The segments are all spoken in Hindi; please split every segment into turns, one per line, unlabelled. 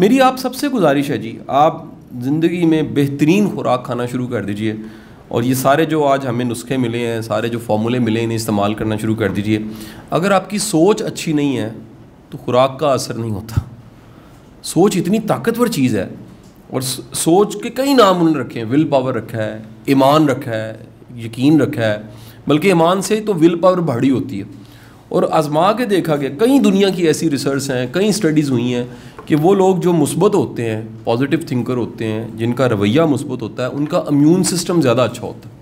मेरी आप सबसे गुजारिश है जी आप ज़िंदगी में बेहतरीन खुराक खाना शुरू कर दीजिए और ये सारे जो आज हमें नुस्खे मिले हैं सारे जो फॉर्मूले मिले इन्हें इस्तेमाल करना शुरू कर दीजिए अगर आपकी सोच अच्छी नहीं है तो खुराक का असर नहीं होता सोच इतनी ताकतवर चीज़ है और सोच के कई नाम उन्होंने रखे हैं विल पावर रखा है ईमान रखा है यकीन रखा है बल्कि ईमान से तो विल पावर बड़ी होती है और आजमा के देखा गया कई दुनिया की ऐसी रिसर्च हैं कई स्टडीज़ हुई हैं कि वो लोग जो मुस्बत होते हैं पॉजिटिव थिंकर होते हैं जिनका रवैया मुस्बत होता है उनका अम्यून सिस्टम ज़्यादा अच्छा होता है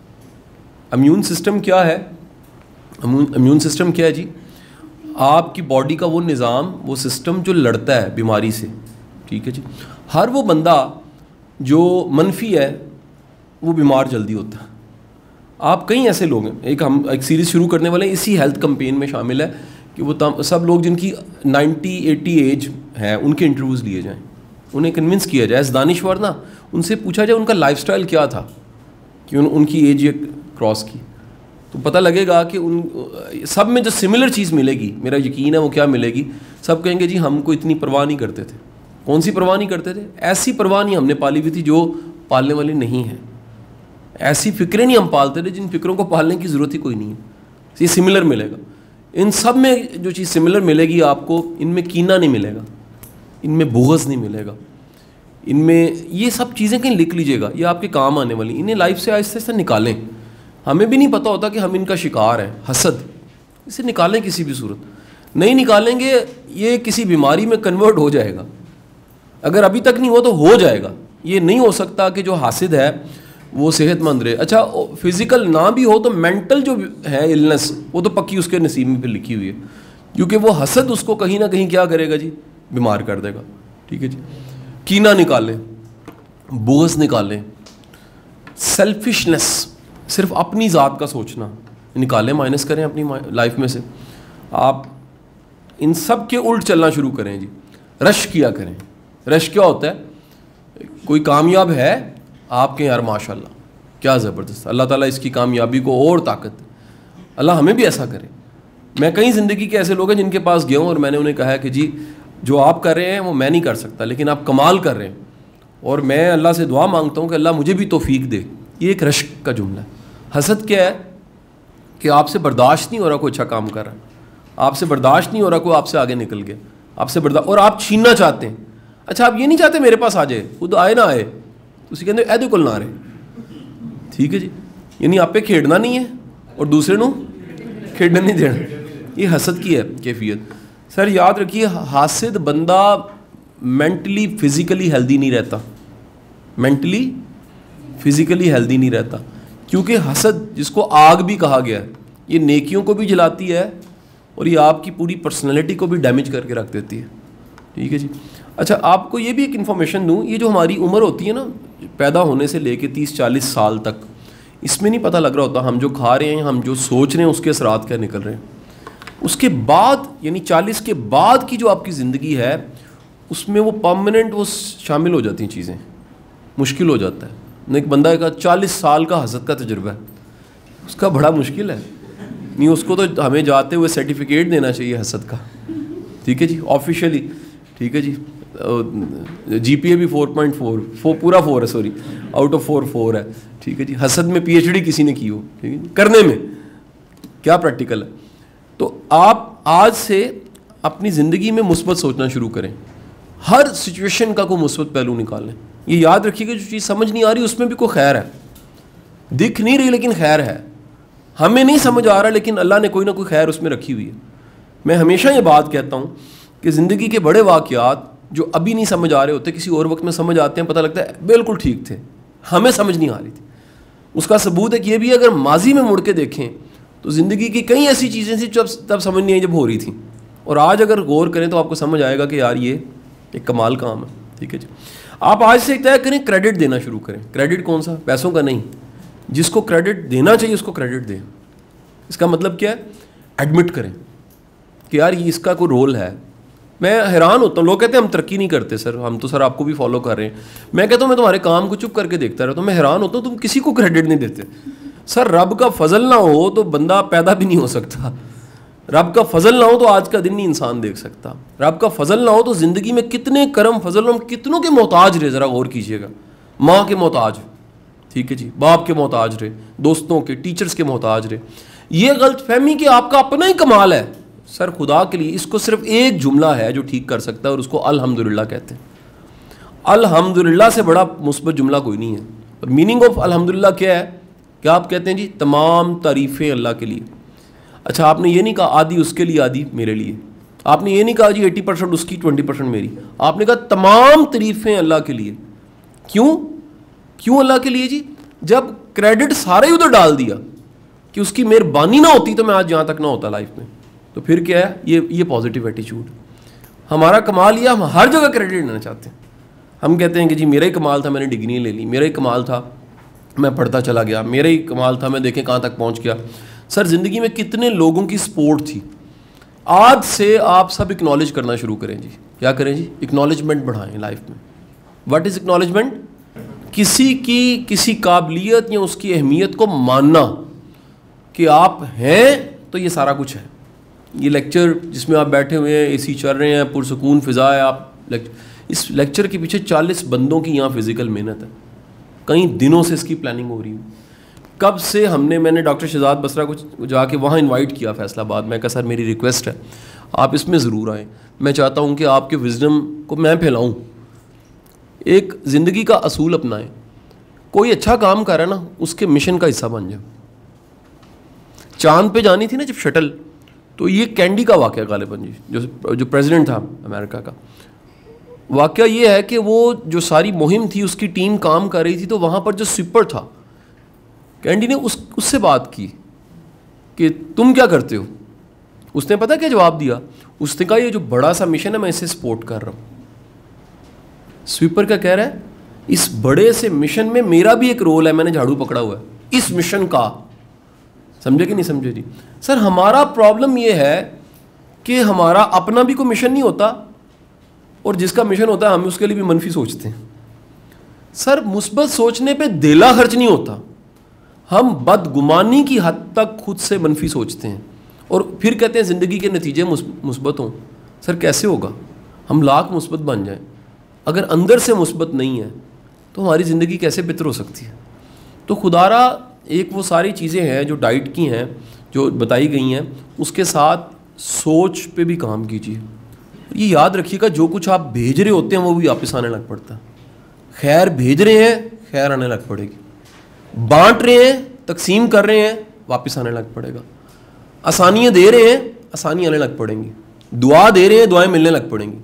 अम्यून सिस्टम क्या है अम्यून सिस्टम क्या है जी आपकी बॉडी का वो निज़ाम वो सिस्टम जो लड़ता है बीमारी से ठीक है जी हर वो बंदा जो मनफी है वो बीमार जल्दी होता है आप कई ऐसे लोग हैं एक हम एक सीरीज़ शुरू करने वाले हैं इसी हेल्थ कंपेन में शामिल है कि वो तम सब लोग जिनकी 90 80 एज है उनके इंटरव्यूज़ लिए जाएँ उन्हें कन्विंस किया जाए एस दानिश्वर ना उनसे पूछा जाए उनका लाइफ क्या था कि उन, उनकी एज ये क्रॉस की तो पता लगेगा कि उन सब में जो सिमिलर चीज़ मिलेगी मेरा यकीन है वो क्या मिलेगी सब कहेंगे जी हमको इतनी परवाह नहीं करते थे कौन सी परवाह नहीं करते थे ऐसी परवाह नहीं हमने पाली हुई थी जो पालने वाली नहीं है ऐसी फिक्रें नहीं हम पालते थे जिन फिक्रों को पालने की ज़रूरत ही कोई नहीं है ये सिमिलर मिलेगा इन सब में जो चीज़ सिमिलर मिलेगी आपको इनमें कीना नहीं मिलेगा इनमें बोगस नहीं मिलेगा इनमें ये सब चीज़ें कहीं लिख लीजिएगा ये आपके काम आने वाली इन्हें लाइफ से आहिस्ते आहिस्ते निकालें हमें भी नहीं पता होता कि हम इनका शिकार हैं हसद इसे निकालें किसी भी सूरत नहीं निकालेंगे ये किसी बीमारी में कन्वर्ट हो जाएगा अगर अभी तक नहीं हुआ तो हो जाएगा ये नहीं हो सकता कि जो हासिद है वो सेहतमंद रहे अच्छा फिज़िकल ना भी हो तो मेंटल जो है इलनेस वो तो पक्की उसके नसीब पे लिखी हुई है क्योंकि वो हसद उसको कहीं ना कहीं क्या करेगा जी बीमार कर देगा ठीक है जी कीना निकालें बोस निकालें सेल्फिशनेस सिर्फ अपनी ज़ात का सोचना निकालें माइनस करें अपनी लाइफ में से आप इन सब के उल्ट चलना शुरू करें जी रश किया करें रश क्या होता है कोई कामयाब है आपके यार माशाल्लाह क्या ज़बरदस्त अल्लाह ताला इसकी कामयाबी को और ताकत अल्लाह हमें भी ऐसा करे मैं कई ज़िंदगी के ऐसे लोग हैं जिनके पास गया हूँ और मैंने उन्हें कहा है कि जी जो आप कर रहे हैं वो मैं नहीं कर सकता लेकिन आप कमाल कर रहे हैं और मैं अल्लाह से दुआ मांगता हूँ कि अल्लाह मुझे भी तोफ़ीक दे ये एक रश्क का जुमला है हसद क्या है कि आपसे बर्दाश्त नहीं हो रहा कोई अच्छा काम कर रहा है आपसे बर्दाश्त नहीं हो रहा कोई आपसे आगे निकल गया आपसे बर्दाश्त और आप छीनना चाहते हैं अच्छा आप ये नहीं चाहते मेरे पास आ जाए खुद आए ना आए कहते ਕਹਿੰਦੇ ਇਹਦੇ ਕੋਲ ਨਾ ਰਹੇ ਠੀਕ ਹੈ ਜੀ ਯਾਨੀ ਆਪੇ ਖੇਡਣਾ ਨਹੀਂ ਹੈ और दूसरे को खेडन नहीं देना ये हसद की है कैफियत सर याद रखिए हासिद बंदा मेंटली फिज़िकली हेल्दी नहीं रहता मेंटली फिज़िकली हेल्दी नहीं रहता क्योंकि हसद जिसको आग भी कहा गया है ये नेकियों को भी जलाती है और ये आपकी पूरी पर्सनैलिटी को भी डैमेज करके रख देती है ठीक है जी अच्छा आपको ये भी एक इन्फॉर्मेशन दूँ ये जो हमारी उम्र होती है ना पैदा होने से लेके तीस चालीस साल तक इसमें नहीं पता लग रहा होता हम जो खा रहे हैं हम जो सोच रहे हैं उसके असरात क्या निकल रहे हैं उसके बाद यानी चालीस के बाद की जो आपकी ज़िंदगी है उसमें वो परमानेंट वो शामिल हो जाती हैं चीज़ें मुश्किल हो जाता है एक बंदा का चालीस साल का हजरत का तजुर्बा है उसका बड़ा मुश्किल है नहीं उसको तो हमें जाते हुए सर्टिफिकेट देना चाहिए हसद का ठीक है जी ऑफिशियली ठीक है जी जी पी ए भी फोर पॉइंट फोर फोर पूरा फोर है sorry out of four four है ठीक है जी हसद में पीएचडी किसी ने की हो ठीक है करने में क्या प्रैक्टिकल है तो आप आज से अपनी ज़िंदगी में मुस्बत सोचना शुरू करें हर सिचुएशन का कोई मुस्बत पहलू निकालें ये याद रखिएगा जो चीज़ समझ नहीं आ रही उसमें भी कोई खैर है दिख नहीं रही लेकिन खैर है हमें नहीं समझ आ रहा लेकिन अल्लाह ने कोई ना कोई खैर उसमें रखी हुई है मैं हमेशा ये बात कहता हूँ कि ज़िंदगी के बड़े वाक़ जो अभी नहीं समझ आ रहे होते किसी और वक्त में समझ आते हैं पता लगता है बिल्कुल ठीक थे हमें समझ नहीं आ रही थी उसका सबूत है कि ये भी अगर माजी में मुड़ के देखें तो ज़िंदगी की कई ऐसी चीज़ें थी जब तब समझ नहीं आई जब हो रही थी और आज अगर गौर करें तो आपको समझ आएगा कि यार ये एक कमाल काम है ठीक है जी आप आज से तय करें क्रेडिट देना शुरू करें क्रेडिट कौन सा पैसों का नहीं जिसको क्रेडिट देना चाहिए उसको क्रेडिट दें इसका मतलब क्या है एडमिट करें कि यार ये इसका कोई रोल है मैं हैरान होता हूँ लोग कहते हैं हम तरक्की नहीं करते सर हम तो सर आपको भी फॉलो कर रहे हैं मैं कहता हूँ मैं तुम्हारे काम को चुप करके देखता रहता हूँ मैं हैरान होता हूँ तुम किसी को क्रेडिट नहीं देते सर रब का फजल ना हो तो बंदा पैदा भी नहीं हो सकता रब का फजल ना हो तो आज का दिन नहीं इंसान देख सकता रब का फजल ना हो तो ज़िंदगी में कितने कर्म फजल हम कितनों के मोहताज रहे ज़रा गौर कीजिएगा माँ के मोहताज ठीक है जी बाप के मोहताज रहे दोस्तों के टीचर्स के मोहताज रहे ये गलत फहमी कि आपका अपना ही कमाल है सर खुदा के लिए इसको सिर्फ एक जुमला है जो ठीक कर सकता है और उसको अल्हम्दुलिल्लाह कहते हैं अल्हम्दुलिल्लाह से बड़ा मुस्बत जुमला कोई नहीं है और मीनिंग ऑफ अल्हम्दुलिल्लाह क्या है क्या आप कहते हैं जी तमाम तारीफ़ें अल्लाह के लिए अच्छा आपने ये नहीं कहा आधी उसके लिए आधी मेरे लिए आपने ये नहीं कहा जी एटी परसेंट उसकी ट्वेंटी परसेंट मेरी आपने कहा तमाम तारीफ़ें अल्लाह के लिए क्यों क्यों अल्लाह के लिए जी जब क्रेडिट सारे उधर डाल दिया कि उसकी मेहरबानी ना होती तो मैं आज यहाँ तक ना होता लाइफ में तो फिर क्या है ये ये पॉजिटिव एटीट्यूड हमारा कमाल यह हम हर जगह क्रेडिट लेना चाहते हैं हम कहते हैं कि जी मेरा ही कमाल था मैंने डिग्री ले ली मेरा ही कमाल था मैं पढ़ता चला गया मेरा ही कमाल था मैं देखें कहाँ तक पहुँच गया सर ज़िंदगी में कितने लोगों की सपोर्ट थी आज से आप सब इक्नॉलेज करना शुरू करें जी क्या करें जी इक्नॉलेजमेंट बढ़ाएं लाइफ में वट इज़ इक्नॉलेजमेंट किसी की किसी काबिलियत या उसकी अहमियत को मानना कि आप हैं तो ये सारा कुछ है ये लेक्चर जिसमें आप बैठे हुए हैं एसी चल रहे हैं पुरसकून फ़िज़ा है आप लेक्चर इस लेक्चर के पीछे चालीस बंदों की यहाँ फिज़िकल मेहनत है कई दिनों से इसकी प्लानिंग हो रही है कब से हमने मैंने डॉक्टर शहजाद बसरा को जाके वहाँ इनवाइट किया फैसलाबाद मैं कहा सर मेरी रिक्वेस्ट है आप इसमें ज़रूर आएँ मैं चाहता हूँ कि आपके विजडम को मैं फैलाऊँ एक ज़िंदगी का असूल अपनाएं कोई अच्छा काम कर ना उसके मिशन का हिस्सा बन जाए चांद पे जानी थी ना जब शटल तो ये कैंडी का वाक़ गालिबा जी जो जो प्रेसिडेंट था अमेरिका का वाक़ ये है कि वो जो सारी मुहिम थी उसकी टीम काम कर रही थी तो वहाँ पर जो स्वीपर था कैंडी ने उस उससे बात की कि तुम क्या करते हो उसने पता क्या जवाब दिया उसने कहा ये जो बड़ा सा मिशन है मैं इसे सपोर्ट कर रहा हूँ स्वीपर का कह रहा है इस बड़े से मिशन में मेरा भी एक रोल है मैंने झाड़ू पकड़ा हुआ है इस मिशन का समझे कि नहीं समझे जी सर हमारा प्रॉब्लम ये है कि हमारा अपना भी कोई मिशन नहीं होता और जिसका मिशन होता है हम उसके लिए भी मनफी सोचते हैं सर मुस्बत सोचने पे देला खर्च नहीं होता हम बदगुमानी की हद तक खुद से मनफी सोचते हैं और फिर कहते हैं ज़िंदगी के नतीजे मुस्बत हों सर कैसे होगा हम लाख मुस्बत बन जाएं अगर अंदर से मुस्बत नहीं है तो हमारी ज़िंदगी कैसे बेहतर हो सकती है तो खुदारा एक वो सारी चीज़ें हैं जो डाइट की हैं जो बताई गई हैं उसके साथ सोच पे भी काम कीजिए ये याद रखिएगा जो कुछ आप भेज रहे होते हैं वो भी वापस आने लग पड़ता है खैर भेज रहे हैं खैर आने लग पड़ेगी बांट रहे हैं तकसीम कर रहे हैं वापस आने लग पड़ेगा आसानियाँ दे रहे हैं आसानी आने लग पड़ेंगी दुआ दे रहे हैं दुआएं मिलने लग पड़ेंगी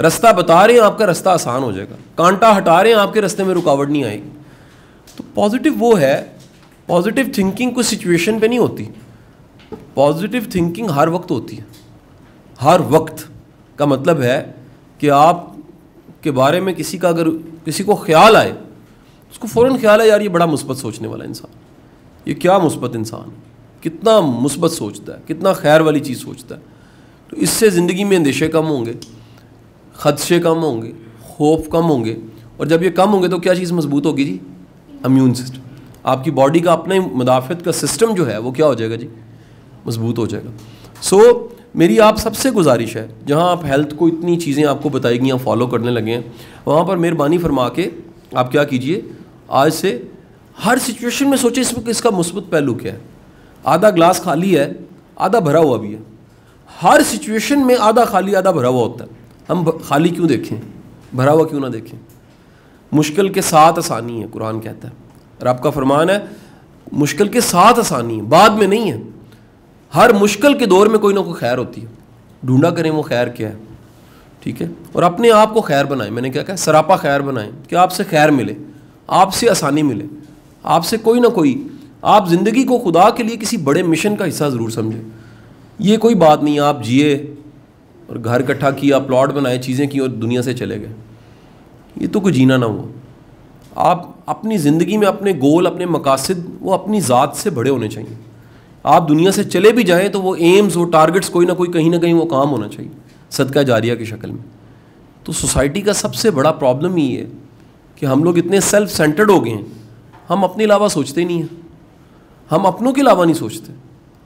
रास्ता बता रहे हैं आपका रास्ता आसान हो जाएगा कांटा हटा रहे हैं आपके रास्ते में रुकावट नहीं आएगी तो पॉजिटिव वो है पॉजिटिव थिंकिंग कुछ सिचुएशन पे नहीं होती पॉजिटिव थिंकिंग हर वक्त होती है हर वक्त का मतलब है कि आप के बारे में किसी का अगर किसी को ख्याल आए उसको फ़ौर ख्याल है यार ये बड़ा मुस्बत सोचने वाला इंसान ये क्या मुस्बत इंसान कितना मुस्बत सोचता है कितना खैर वाली चीज़ सोचता है तो इससे ज़िंदगी में अंदेशे कम होंगे खदशे कम होंगे खौफ कम होंगे और जब ये कम होंगे तो क्या चीज़ मजबूत होगी जी अम्यून सिस्टम आपकी बॉडी का अपना मुदाफ़त का सिस्टम जो है वो क्या हो जाएगा जी मजबूत हो जाएगा सो so, मेरी आप सबसे गुजारिश है जहाँ आप हेल्थ को इतनी चीज़ें आपको बताई गई आप फॉलो करने लगे हैं वहाँ पर मेहरबानी फरमा के आप क्या कीजिए आज से हर सिचुएशन में सोचें इसमें इसका मुस्बत पहलू क्या है आधा ग्लास खाली है आधा भरा हुआ भी है हर सिचुएशन में आधा खाली आधा भरा हुआ होता है हम खाली क्यों देखें भरा हुआ क्यों ना देखें मुश्किल के साथ आसानी है कुरान कहता है रब का फरमान है मुश्किल के साथ आसानी है बाद में नहीं है हर मुश्किल के दौर में कोई ना कोई खैर होती है ढूंढा करें वो खैर क्या है ठीक है और अपने आप को खैर बनाएं मैंने क्या कहा सरापा खैर बनाएं कि आपसे खैर मिले आपसे आसानी मिले आपसे कोई ना कोई आप ज़िंदगी को खुदा के लिए किसी बड़े मिशन का हिस्सा ज़रूर समझें ये कोई बात नहीं आप जिए और घर इकट्ठा किया प्लॉट बनाए चीज़ें की और दुनिया से चले गए ये तो कोई जीना ना हुआ आप अपनी ज़िंदगी में अपने गोल अपने मकासद वो अपनी ज़ात से बड़े होने चाहिए आप दुनिया से चले भी जाएँ तो वो एम्स वो टारगेट्स कोई ना कोई कहीं ना कहीं वो काम होना चाहिए सदका जारिया की शक्ल में तो सोसाइटी का सबसे बड़ा प्रॉब्लम ये है कि हम लोग इतने सेल्फ सेंटर्ड हो गए हैं हम अपने अलावा सोचते नहीं हैं हम अपनों के अलावा नहीं सोचते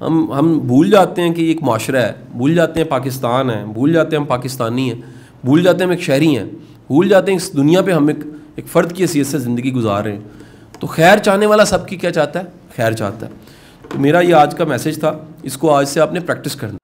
हम हम भूल जाते हैं कि एक माशरा है भूल जाते हैं पाकिस्तान है भूल जाते हैं हम पाकिस्तानी हैं भूल जाते हैं हम एक शहरी हैं भूल जाते हैं इस दुनिया पे हम एक एक फ़र्द की हैसीत से ज़िंदगी गुजार रहे हैं तो खैर चाहने वाला सबकी क्या चाहता है खैर चाहता है तो मेरा ये आज का मैसेज था इसको आज से आपने प्रैक्टिस करना